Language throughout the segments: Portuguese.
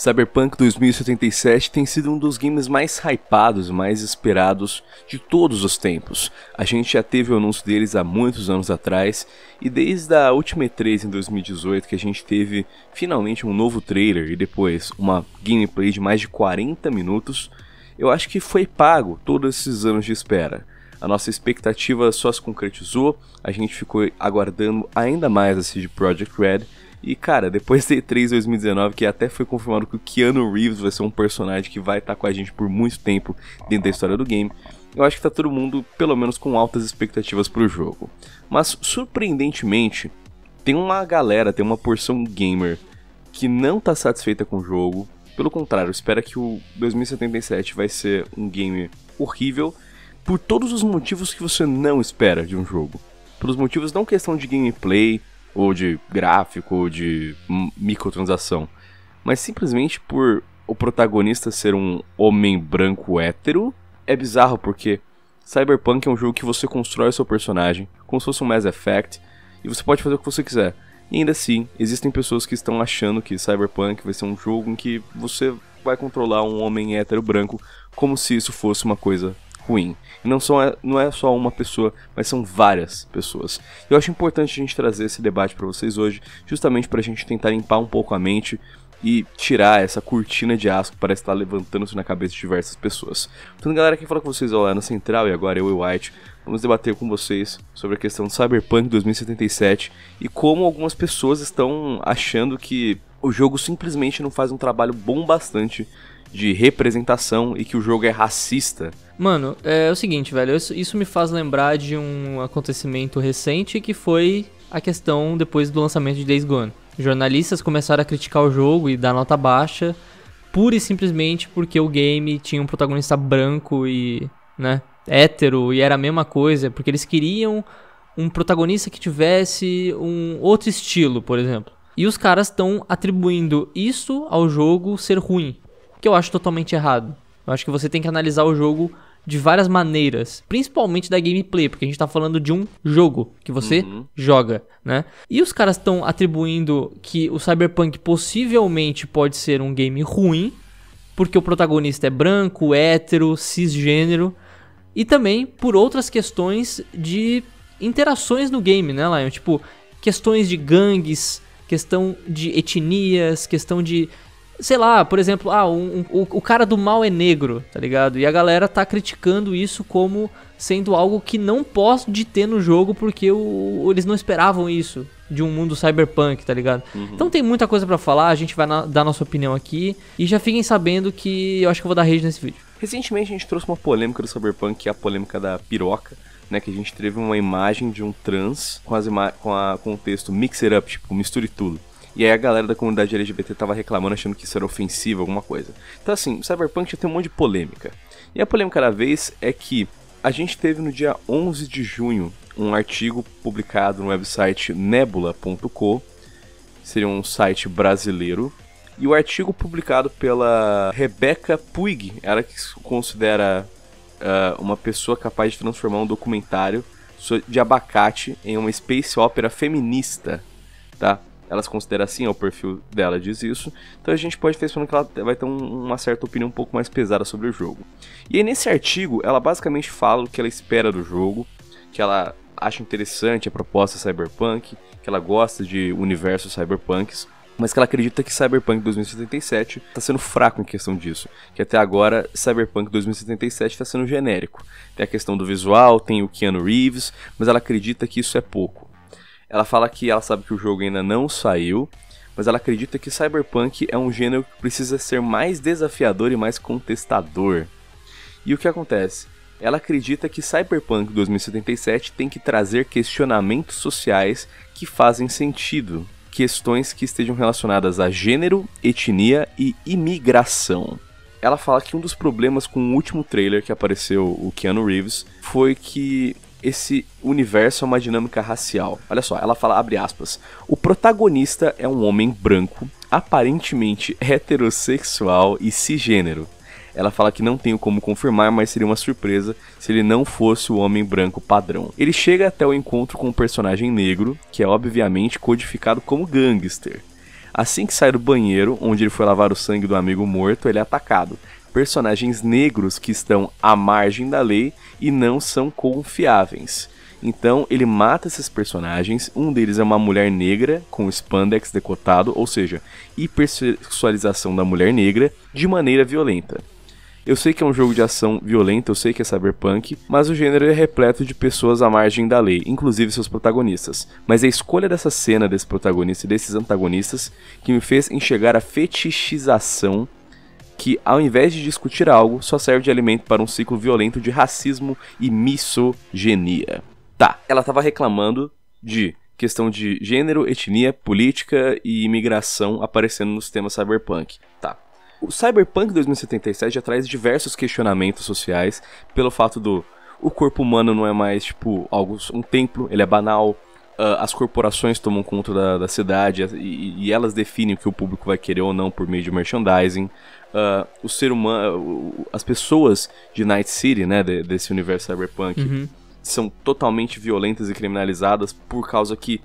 Cyberpunk 2077 tem sido um dos games mais hypados, mais esperados de todos os tempos. A gente já teve o anúncio deles há muitos anos atrás e desde a última E3 em 2018 que a gente teve finalmente um novo trailer e depois uma gameplay de mais de 40 minutos, eu acho que foi pago todos esses anos de espera. A nossa expectativa só se concretizou, a gente ficou aguardando ainda mais a CD Projekt Red e cara, depois de E3 2019, que até foi confirmado que o Keanu Reeves vai ser um personagem que vai estar tá com a gente por muito tempo dentro da história do game, eu acho que tá todo mundo, pelo menos, com altas expectativas para o jogo. Mas surpreendentemente, tem uma galera, tem uma porção gamer que não tá satisfeita com o jogo. Pelo contrário, espera que o 2077 vai ser um game horrível por todos os motivos que você não espera de um jogo. Pelos motivos não questão de gameplay, ou de gráfico, ou de microtransação, mas simplesmente por o protagonista ser um homem branco hétero, é bizarro porque Cyberpunk é um jogo que você constrói o seu personagem como se fosse um Mass Effect e você pode fazer o que você quiser. E ainda assim, existem pessoas que estão achando que Cyberpunk vai ser um jogo em que você vai controlar um homem hétero branco como se isso fosse uma coisa ruim. E não, são é, não é só uma pessoa, mas são várias pessoas. Eu acho importante a gente trazer esse debate para vocês hoje, justamente para a gente tentar limpar um pouco a mente e tirar essa cortina de aço que parece estar levantando-se na cabeça de diversas pessoas. Então, galera, quem fala com vocês é o Lana Central e agora eu e White. Vamos debater com vocês sobre a questão do Cyberpunk 2077 e como algumas pessoas estão achando que o jogo simplesmente não faz um trabalho bom bastante de representação e que o jogo é racista. Mano, é o seguinte, velho, isso, isso me faz lembrar de um acontecimento recente que foi a questão depois do lançamento de Days Gone. Jornalistas começaram a criticar o jogo e dar nota baixa, pura e simplesmente porque o game tinha um protagonista branco e, né, hétero e era a mesma coisa, porque eles queriam um protagonista que tivesse um outro estilo, por exemplo. E os caras estão atribuindo isso ao jogo ser ruim que eu acho totalmente errado. Eu acho que você tem que analisar o jogo de várias maneiras, principalmente da gameplay, porque a gente tá falando de um jogo que você uhum. joga, né? E os caras estão atribuindo que o Cyberpunk possivelmente pode ser um game ruim, porque o protagonista é branco, hétero, cisgênero, e também por outras questões de interações no game, né, Lion? Tipo, questões de gangues, questão de etnias, questão de sei lá, por exemplo, ah, um, um, o cara do mal é negro, tá ligado? E a galera tá criticando isso como sendo algo que não posso de ter no jogo porque o, eles não esperavam isso de um mundo cyberpunk, tá ligado? Uhum. Então tem muita coisa para falar, a gente vai na, dar nossa opinião aqui e já fiquem sabendo que eu acho que eu vou dar rage nesse vídeo. Recentemente a gente trouxe uma polêmica do cyberpunk, que é a polêmica da piroca. Né, que a gente teve uma imagem de um trans com, as com, a, com o texto Mix It Up, tipo, misture tudo. E aí a galera da comunidade LGBT tava reclamando, achando que isso era ofensivo, alguma coisa. Então assim, Cyberpunk já tem um monte de polêmica. E a polêmica da vez é que a gente teve no dia 11 de junho um artigo publicado no website nebula.co, seria um site brasileiro, e o artigo publicado pela Rebecca Puig, ela que se considera uh, uma pessoa capaz de transformar um documentário de abacate em uma space opera feminista, tá? elas consideram assim, o perfil dela diz isso. Então a gente pode pensar que ela vai ter uma certa opinião um pouco mais pesada sobre o jogo. E aí nesse artigo, ela basicamente fala o que ela espera do jogo, que ela acha interessante a proposta cyberpunk, que ela gosta de universos cyberpunks, mas que ela acredita que Cyberpunk 2077 está sendo fraco em questão disso, que até agora Cyberpunk 2077 está sendo genérico. Tem a questão do visual, tem o Keanu Reeves, mas ela acredita que isso é pouco. Ela fala que ela sabe que o jogo ainda não saiu, mas ela acredita que Cyberpunk é um gênero que precisa ser mais desafiador e mais contestador. E o que acontece? Ela acredita que Cyberpunk 2077 tem que trazer questionamentos sociais que fazem sentido, questões que estejam relacionadas a gênero, etnia e imigração. Ela fala que um dos problemas com o último trailer que apareceu o Keanu Reeves foi que esse universo é uma dinâmica racial. Olha só, ela fala, abre aspas, o protagonista é um homem branco, aparentemente heterossexual e cisgênero. Ela fala que não tenho como confirmar, mas seria uma surpresa se ele não fosse o homem branco padrão. Ele chega até o encontro com um personagem negro, que é obviamente codificado como gangster. Assim que sai do banheiro, onde ele foi lavar o sangue do amigo morto, ele é atacado personagens negros que estão à margem da lei e não são confiáveis. Então ele mata esses personagens. Um deles é uma mulher negra com spandex decotado, ou seja, hipersexualização da mulher negra de maneira violenta. Eu sei que é um jogo de ação violento, eu sei que é cyberpunk, mas o gênero é repleto de pessoas à margem da lei, inclusive seus protagonistas. Mas a escolha dessa cena, desse protagonista e desses antagonistas, que me fez enxergar a fetichização que, ao invés de discutir algo, só serve de alimento para um ciclo violento de racismo e misoginia. Tá, ela estava reclamando de questão de gênero, etnia, política e imigração aparecendo nos temas cyberpunk. Tá. O Cyberpunk 2077 já traz diversos questionamentos sociais pelo fato do o corpo humano não é mais tipo algo um templo, ele é banal. Uh, as corporações tomam conta da, da cidade e, e, elas definem o que o público vai querer ou não por meio de merchandising uh, o ser humano, as pessoas de Night City, né, de, desse universo cyberpunk, uhum. são totalmente violentas e criminalizadas por causa que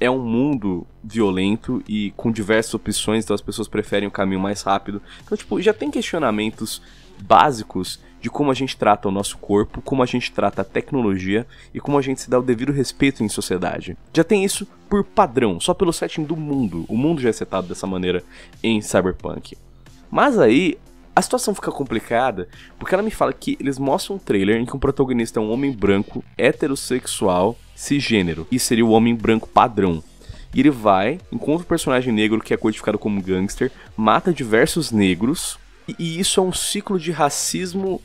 é um mundo violento e com diversas opções, então as pessoas preferem o caminho mais rápido. Então, tipo, já tem questionamentos básicos de como a gente trata o nosso corpo, como a gente trata a tecnologia e como a gente se dá o devido respeito em sociedade. Já tem isso por padrão, só pelo setting do mundo. O mundo já é setado dessa maneira em Cyberpunk. Mas aí a situação fica complicada porque ela me fala que eles mostram um trailer em que o um protagonista é um homem branco, heterossexual, cisgênero, e seria o homem branco padrão. E ele vai, encontra um personagem negro que é codificado como gangster, mata diversos negros, e, e isso é um ciclo de racismo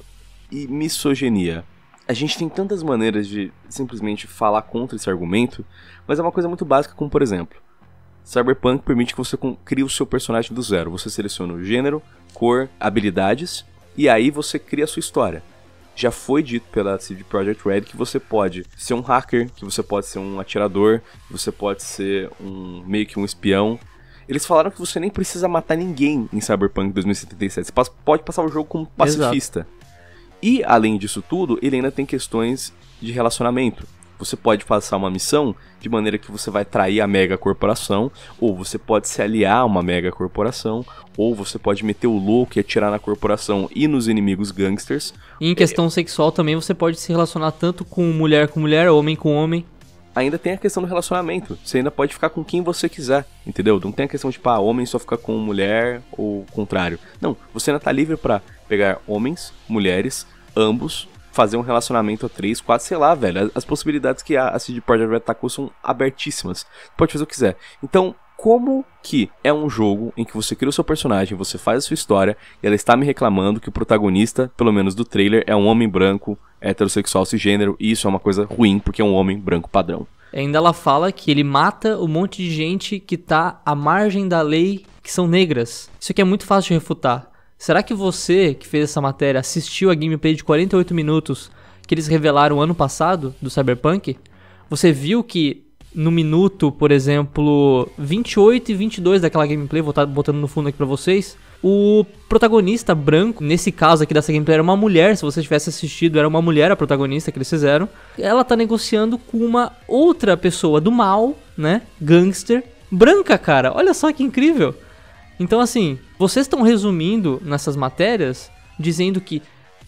e misoginia. A gente tem tantas maneiras de simplesmente falar contra esse argumento, mas é uma coisa muito básica, como por exemplo, Cyberpunk permite que você crie o seu personagem do zero. Você seleciona o gênero, cor, habilidades e aí você cria a sua história. Já foi dito pela CD Projekt Red que você pode ser um hacker, que você pode ser um atirador, que você pode ser um meio que um espião. Eles falaram que você nem precisa matar ninguém em Cyberpunk 2077. Você pode passar o jogo como pacifista. Exato. E além disso tudo, ele ainda tem questões de relacionamento. Você pode passar uma missão de maneira que você vai trair a mega corporação, ou você pode se aliar a uma mega corporação, ou você pode meter o louco e atirar na corporação e nos inimigos gangsters. E em questão é... sexual também você pode se relacionar tanto com mulher com mulher, homem com homem ainda tem a questão do relacionamento. Você ainda pode ficar com quem você quiser, entendeu? Não tem a questão de, pá, homem só ficar com mulher ou contrário. Não, você ainda tá livre para pegar homens, mulheres, ambos, fazer um relacionamento a 3, 4, sei lá, velho. As, possibilidades que a, a CD Projekt Red tacou são abertíssimas. Pode fazer o que quiser. Então, como que é um jogo em que você cria o seu personagem, você faz a sua história, e ela está me reclamando que o protagonista, pelo menos do trailer, é um homem branco, heterossexual, cisgênero, e isso é uma coisa ruim, porque é um homem branco padrão. Ainda ela fala que ele mata um monte de gente que tá à margem da lei, que são negras. Isso aqui é muito fácil de refutar. Será que você que fez essa matéria assistiu a gameplay de 48 minutos que eles revelaram ano passado do Cyberpunk? Você viu que no minuto, por exemplo, 28 e 22 daquela gameplay, vou estar tá botando no fundo aqui para vocês, o protagonista branco, nesse caso aqui dessa gameplay, era uma mulher, se você tivesse assistido, era uma mulher a protagonista que eles fizeram. Ela tá negociando com uma outra pessoa do mal, né? Gangster, branca, cara. Olha só que incrível. Então, assim, vocês estão resumindo nessas matérias dizendo que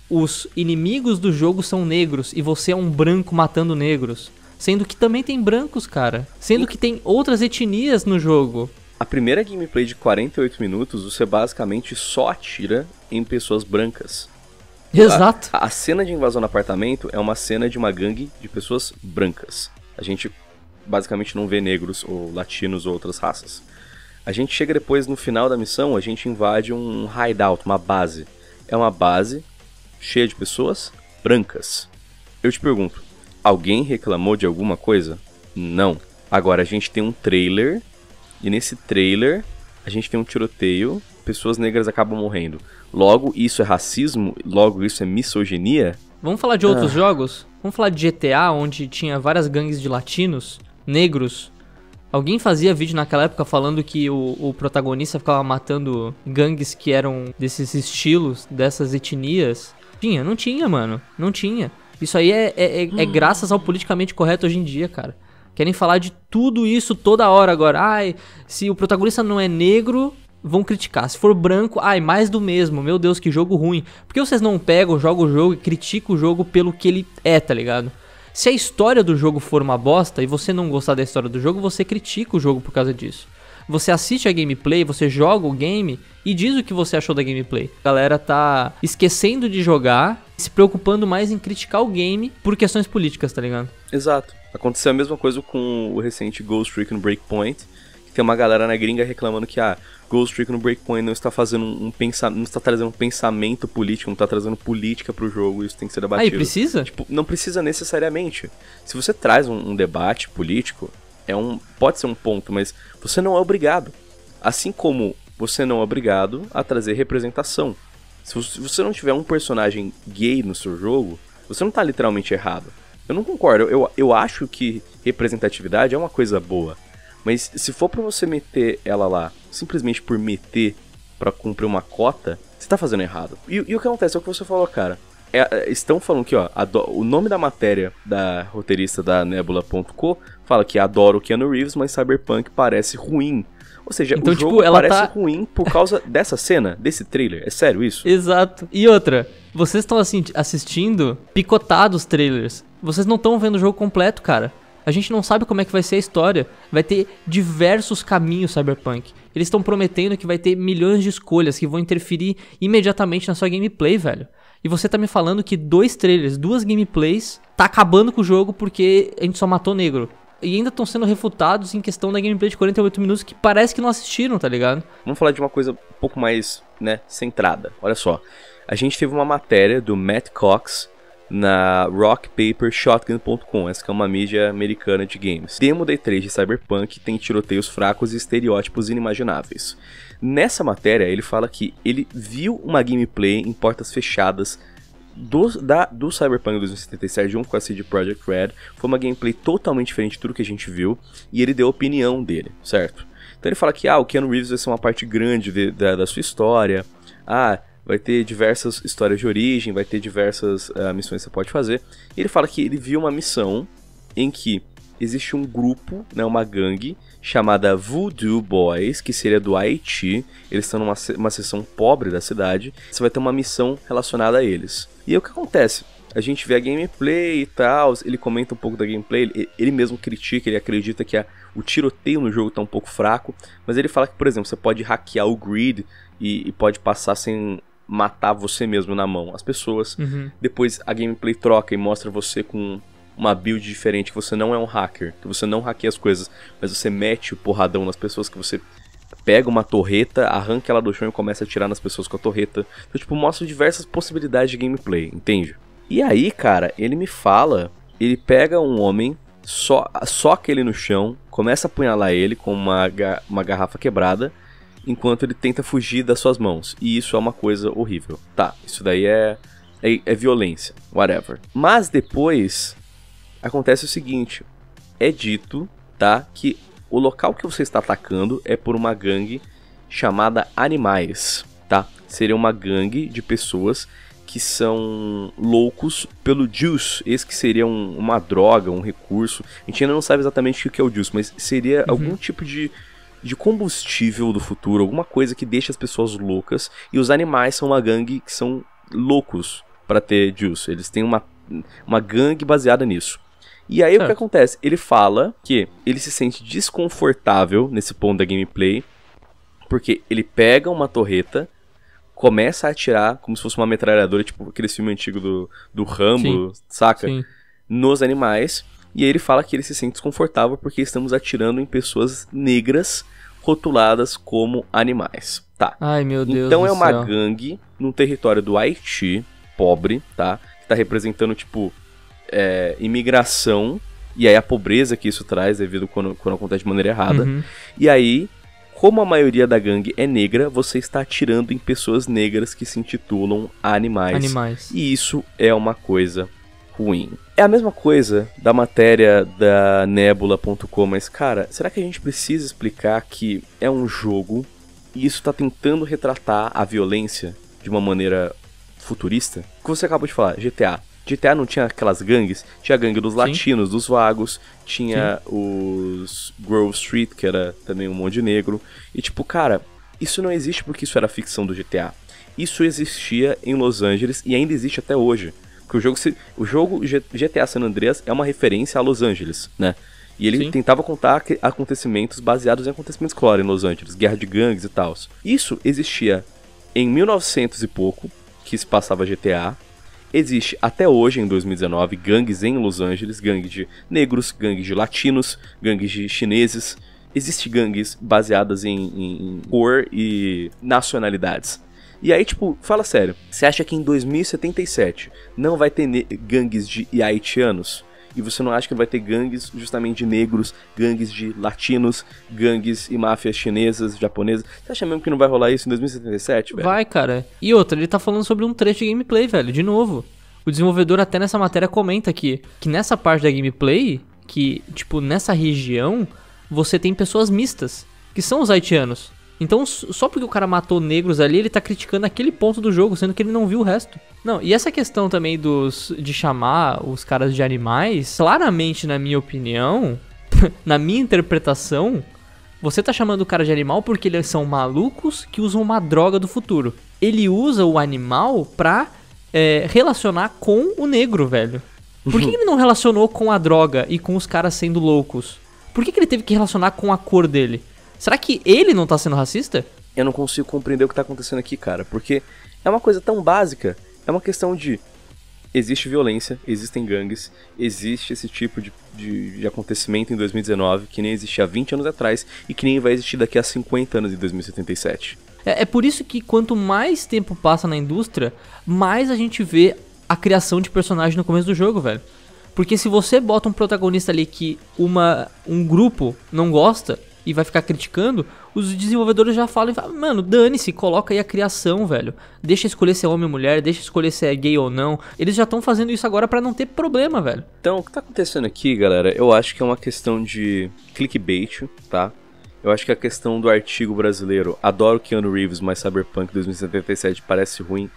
os inimigos do jogo são negros e você é um branco matando negros. Sendo que também tem brancos, cara. Sendo que tem outras etnias no jogo. A primeira gameplay de 48 minutos, você basicamente só atira em pessoas brancas. Exato. A, a cena de invasão no apartamento é uma cena de uma gangue de pessoas brancas. A gente basicamente não vê negros ou latinos ou outras raças. A gente chega depois no final da missão, a gente invade um hideout, uma base. É uma base cheia de pessoas brancas. Eu te pergunto, alguém reclamou de alguma coisa? Não. Agora a gente tem um trailer e nesse trailer a gente tem um tiroteio, pessoas negras acabam morrendo. Logo isso é racismo, logo isso é misoginia? Vamos falar de outros ah. jogos? Vamos falar de GTA, onde tinha várias gangues de latinos, negros, Alguém fazia vídeo naquela época falando que o, o protagonista ficava matando gangues que eram desses estilos, dessas etnias. Tinha? Não tinha, mano. Não tinha. Isso aí é, é, é, é hum. graças ao politicamente correto hoje em dia, cara. Querem falar de tudo isso toda hora agora. Ai, se o protagonista não é negro, vão criticar. Se for branco, ai, mais do mesmo. Meu Deus, que jogo ruim. Por que vocês não pegam, jogam o jogo e criticam o jogo pelo que ele é, tá ligado? Se a história do jogo for uma bosta e você não gostar da história do jogo, você critica o jogo por causa disso. Você assiste a gameplay, você joga o game e diz o que você achou da gameplay. A galera tá esquecendo de jogar, se preocupando mais em criticar o game por questões políticas, tá ligado? Exato. Aconteceu a mesma coisa com o recente Ghost Recon Breakpoint, tem uma galera na gringa reclamando que a ah, Ghost Recon Breakpoint não está fazendo um, pensamento, não está trazendo um pensamento político, não está trazendo política para o jogo, isso tem que ser debatido. Aí precisa? Tipo, não precisa necessariamente. Se você traz um, um debate político, é um pode ser um ponto, mas você não é obrigado. Assim como você não é obrigado a trazer representação. Se você não tiver um personagem gay no seu jogo, você não está literalmente errado. Eu não concordo. Eu, eu acho que representatividade é uma coisa boa. Mas se for para você meter ela lá, simplesmente por meter para cumprir uma cota, você tá fazendo errado. E, e, o que acontece é o que você falou, cara. É, é estão falando que, ó, o nome da matéria da roteirista da Nebula.co fala que adora o Keanu Reeves, mas Cyberpunk parece ruim. Ou seja, então, o jogo tipo, parece tá... ruim por causa dessa cena, desse trailer. É sério isso? Exato. E outra, vocês estão assim, assistindo picotados trailers. Vocês não estão vendo o jogo completo, cara. A gente não sabe como é que vai ser a história. Vai ter diversos caminhos Cyberpunk. Eles estão prometendo que vai ter milhões de escolhas que vão interferir imediatamente na sua gameplay, velho. E você tá me falando que dois trailers, duas gameplays, tá acabando com o jogo porque a gente só matou negro. E ainda estão sendo refutados em questão da gameplay de 48 minutos que parece que não assistiram, tá ligado? Vamos falar de uma coisa um pouco mais, né, centrada. Olha só. A gente teve uma matéria do Matt Cox, na rockpapershotgun.com, essa que é uma mídia americana de games. Demo da E3 de Cyberpunk tem tiroteios fracos e estereótipos inimagináveis. Nessa matéria, ele fala que ele viu uma gameplay em portas fechadas do, da, do Cyberpunk 2077 junto com a CD Projekt Red. Foi uma gameplay totalmente diferente de tudo que a gente viu e ele deu a opinião dele, certo? Então ele fala que ah, o Keanu Reeves vai ser uma parte grande de, da, da sua história. Ah, vai ter diversas histórias de origem, vai ter diversas uh, missões que você pode fazer. E ele fala que ele viu uma missão em que existe um grupo, né, uma gangue, chamada Voodoo Boys, que seria do Haiti. Eles estão numa uma seção pobre da cidade. Você vai ter uma missão relacionada a eles. E aí o que acontece? A gente vê a gameplay e tal, ele comenta um pouco da gameplay, ele, ele mesmo critica, ele acredita que a, o tiroteio no jogo está um pouco fraco, mas ele fala que, por exemplo, você pode hackear o grid e, e pode passar sem matar você mesmo na mão, as pessoas. Uhum. Depois a gameplay troca e mostra você com uma build diferente, que você não é um hacker, que você não hackeia as coisas, mas você mete o porradão nas pessoas, que você pega uma torreta, arranca ela do chão e começa a atirar nas pessoas com a torreta. Então, tipo, mostra diversas possibilidades de gameplay, entende? E aí, cara, ele me fala, ele pega um homem, só, só ele no chão, começa a apunhalar ele com uma, uma garrafa quebrada, enquanto ele tenta fugir das suas mãos. E isso é uma coisa horrível. Tá, isso daí é, é, é violência, whatever. Mas depois acontece o seguinte: é dito, tá, que o local que você está atacando é por uma gangue chamada Animais, tá? Seria uma gangue de pessoas que são loucos pelo juice, esse que seria um, uma droga, um recurso. A gente ainda não sabe exatamente o que é o juice, mas seria uhum. algum tipo de de combustível do futuro, alguma coisa que deixa as pessoas loucas. E os animais são uma gangue que são loucos para ter juice. Eles têm uma, uma gangue baseada nisso. E aí certo. o que acontece? Ele fala que ele se sente desconfortável nesse ponto da gameplay, porque ele pega uma torreta, começa a atirar como se fosse uma metralhadora, tipo aquele filme antigo do, do Rambo, Sim. saca? Sim. Nos animais. E aí ele fala que ele se sente desconfortável porque estamos atirando em pessoas negras rotuladas como animais. Tá. Ai, meu Deus. Então é uma céu. gangue no território do Haiti, pobre, tá? Que tá representando, tipo, é, imigração e aí a pobreza que isso traz devido quando, quando acontece de maneira errada. Uhum. E aí, como a maioria da gangue é negra, você está atirando em pessoas negras que se intitulam animais. Animais. E isso é uma coisa ruim. É a mesma coisa da matéria da Nebula.com, mas cara, será que a gente precisa explicar que é um jogo e isso está tentando retratar a violência de uma maneira futurista? Como você acabou de falar, GTA. GTA não tinha aquelas gangues? Tinha a gangue dos Sim. latinos, dos vagos, tinha Sim. os Grove Street, que era também um monte de negro. E tipo, cara, isso não existe porque isso era ficção do GTA. Isso existia em Los Angeles e ainda existe até hoje que o jogo se, o jogo GTA San Andreas é uma referência a Los Angeles, né? E ele Sim. tentava contar acontecimentos baseados em acontecimentos claro em Los Angeles, guerra de gangues e tal. Isso existia em 1900 e pouco, que se passava GTA. Existe até hoje, em 2019, gangues em Los Angeles, gangues de negros, gangues de latinos, gangues de chineses. Existem gangues baseadas em, em cor e nacionalidades. E aí, tipo, fala sério. Você acha que em 2077 não vai ter gangues de haitianos? E você não acha que vai ter gangues justamente de negros, gangues de latinos, gangues e máfias chinesas, japonesas? Você acha mesmo que não vai rolar isso em 2077, velho? Vai, cara. E outra, ele tá falando sobre um trecho de gameplay, velho, de novo. O desenvolvedor até nessa matéria comenta que, que nessa parte da gameplay, que, tipo, nessa região, você tem pessoas mistas, que são os haitianos. Então, só porque o cara matou negros ali, ele tá criticando aquele ponto do jogo, sendo que ele não viu o resto. Não, e essa questão também dos de chamar os caras de animais, claramente, na minha opinião, na minha interpretação, você tá chamando o cara de animal porque eles são malucos que usam uma droga do futuro. Ele usa o animal pra é, relacionar com o negro, velho. Por que ele não relacionou com a droga e com os caras sendo loucos? Por que, que ele teve que relacionar com a cor dele? Será que ele não tá sendo racista? Eu não consigo compreender o que tá acontecendo aqui, cara, porque é uma coisa tão básica, é uma questão de existe violência, existem gangues, existe esse tipo de, de, de, acontecimento em 2019 que nem existia há 20 anos atrás e que nem vai existir daqui a 50 anos em 2077. É, é por isso que quanto mais tempo passa na indústria, mais a gente vê a criação de personagem no começo do jogo, velho. Porque se você bota um protagonista ali que uma, um grupo não gosta, e vai ficar criticando, os desenvolvedores já falam, mano, dane-se, coloca aí a criação, velho. Deixa escolher se é homem ou mulher, deixa escolher se é gay ou não. Eles já estão fazendo isso agora para não ter problema, velho. Então, o que tá acontecendo aqui, galera, eu acho que é uma questão de clickbait, tá? Eu acho que a questão do artigo brasileiro, adoro Keanu Reeves, mas Cyberpunk 2077 parece ruim,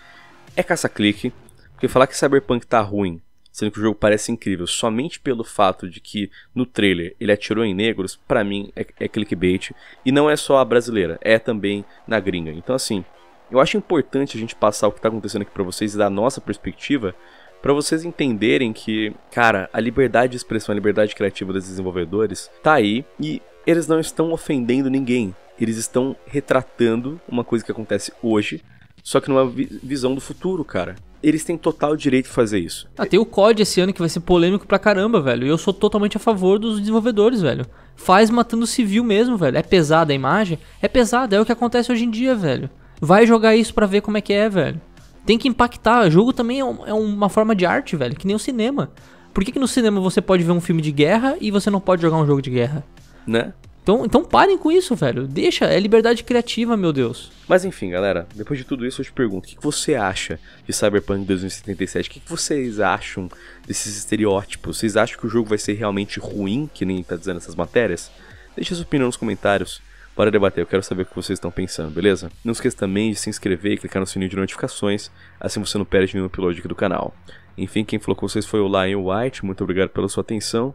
é caça-clique. Porque falar que Cyberpunk tá ruim sendo que o jogo parece incrível somente pelo fato de que no trailer ele atirou em negros, para mim é, é, clickbait. E não é só a brasileira, é também na gringa. Então, assim, eu acho importante a gente passar o que tá acontecendo aqui pra vocês da nossa perspectiva, para vocês entenderem que, cara, a liberdade de expressão, a liberdade criativa dos desenvolvedores tá aí e eles não estão ofendendo ninguém. Eles estão retratando uma coisa que acontece hoje, só que numa visão do futuro, cara eles têm total direito de fazer isso. Ah, tem o COD esse ano que vai ser polêmico pra caramba, velho. E eu sou totalmente a favor dos desenvolvedores, velho. Faz matando civil mesmo, velho. É pesada a imagem? É pesada, é o que acontece hoje em dia, velho. Vai jogar isso pra ver como é que é, velho. Tem que impactar. O jogo também é, é, uma forma de arte, velho, que nem o cinema. Por que, que no cinema você pode ver um filme de guerra e você não pode jogar um jogo de guerra? Né? Então, então parem com isso, velho. Deixa, é liberdade criativa, meu Deus. Mas enfim, galera, depois de tudo isso eu te pergunto, o que, você acha de Cyberpunk 2077? O que, vocês acham desses estereótipos? Vocês acham que o jogo vai ser realmente ruim, que nem tá dizendo essas matérias? Deixa sua opinião nos comentários para debater. Eu quero saber o que vocês estão pensando, beleza? Não esqueça também de se inscrever e clicar no sininho de notificações, assim você não perde nenhum upload aqui do canal. Enfim, quem falou com vocês foi o Lion White, muito obrigado pela sua atenção.